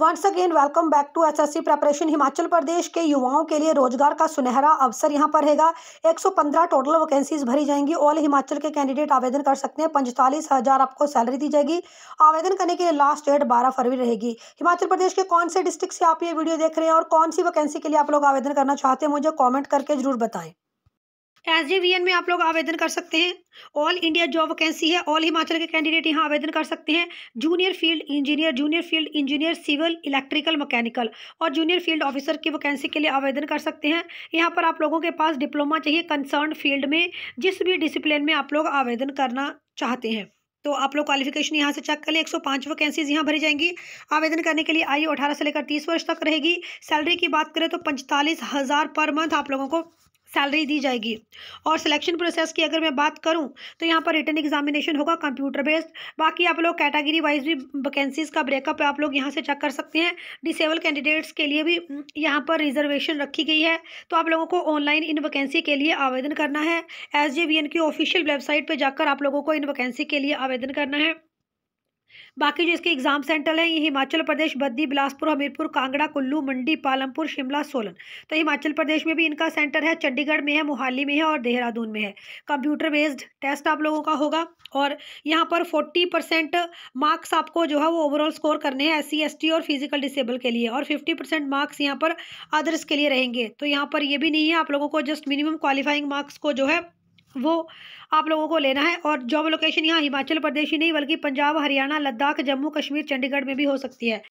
once again welcome back to SSC preparation Himachal Pradesh के युवाओं के लिए रोजगार का सुनहरा अवसर यहां पर रहेगा 115 टोटल वैकेंसीज भरी जाएंगी ऑल हिमाचल के कैंडिडेट आवेदन कर सकते हैं पैंतालीस हज़ार आपको सैलरी दी जाएगी आवेदन करने के लिए लास्ट डेट 12 फरवरी रहेगी हिमाचल प्रदेश के कौन से डिस्ट्रिक्ट से आप ये वीडियो देख रहे हैं और कौन सी वैकेंसी के लिए आप लोग आवेदन करना चाहते हैं मुझे कॉमेंट करके जरूर बताएं एस वी एन में आप लोग आवेदन कर सकते हैं ऑल इंडिया जॉब वैकेंसी है ऑल हिमाचल के कैंडिडेट यहाँ आवेदन कर सकते हैं junior field engineer junior field engineer civil electrical mechanical और जूनियर फील्ड ऑफिसर की वैकेंसी के लिए आवेदन कर सकते हैं यहाँ पर आप लोगों के पास डिप्लोमा चाहिए कंसर्न फील्ड में जिस भी डिसिप्लिन में आप लोग आवेदन करना चाहते हैं तो आप लोग क्वालिफिकेशन यहाँ से चेक कर लें 105 वैकेंसीज यहाँ भरी जाएंगी आवेदन करने के लिए आयु 18 से लेकर 30 वर्ष तक रहेगी सैलरी की बात करें तो पैंतालीस हज़ार पर मंथ आप लोगों को सैलरी दी जाएगी और सिलेक्शन प्रोसेस की अगर मैं बात करूँ तो यहाँ पर रिटर्न एग्जामिनेशन होगा कंप्यूटर बेस्ड बाकी आप लोग कैटेगरी वाइज भी वैकेंसीज़ का ब्रेकअप आप लोग यहाँ से चेक कर सकते हैं डिसेबल कैंडिडेट्स के लिए भी हम्म, यहाँ पर रिजर्वेशन रखी गई है तो आप लोगों को ऑनलाइन इन वैकेंसी के लिए आवेदन करना है एस जे वी एन की ऑफिशियल वेबसाइट पर जाकर आप लोगों को इन वैकेंसी के लिए आवेदन करना है बाकी जो इसके एग्ज़ाम सेंटर हैं ये हिमाचल प्रदेश बद्दी बिलासपुर हमीरपुर कांगड़ा कुल्लू मंडी पालमपुर शिमला सोलन तो हिमाचल प्रदेश में भी इनका सेंटर है चंडीगढ़ में है मोहाली में है और देहरादून में है कंप्यूटर बेस्ड टेस्ट आप लोगों का होगा और यहाँ पर फोर्टी परसेंट मार्क्स आपको जो है वो ओवरऑल स्कोर करने हैं एस सी और फिजिकल डिसेबल के लिए और फिफ्टी परसेंट मार्क्स यहाँ पर अदर्स के लिए रहेंगे तो यहाँ पर ये भी नहीं है आप लोगों को जस्ट मिनिमम क्वालिफाइंग मार्क्स को जो है वो आप लोगों को लेना है और जॉब लोकेशन यहाँ हिमाचल प्रदेश ही नहीं बल्कि पंजाब हरियाणा लद्दाख जम्मू कश्मीर चंडीगढ़ में भी हो सकती है